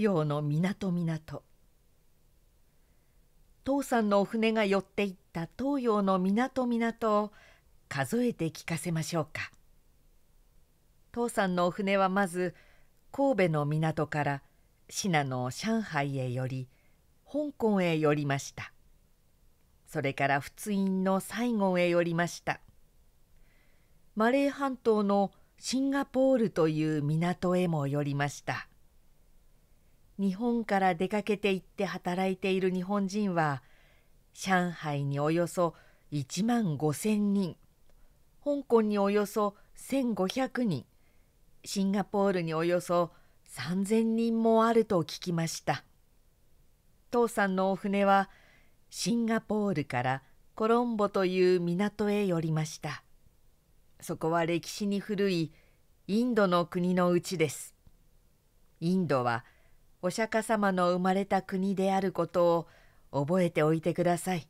洋の港港父さんのお船が寄っていった東洋の港港を数えて聞かせましょうか父さんのお船はまず神戸の港から信濃上海へ寄り香港へ寄りましたそれから仏印の西郷へ寄りましたマレー半島のシンガポールという港へも寄りました日本から出かけて行って働いている日本人は上海におよそ1万5,000人香港におよそ1,500人シンガポールにおよそ3,000人もあると聞きました父さんのお船はシンガポールからコロンボという港へ寄りましたそこは歴史に古いインドの国のうちですインドは「お釈迦様の生まれた国であることを覚えておいてください。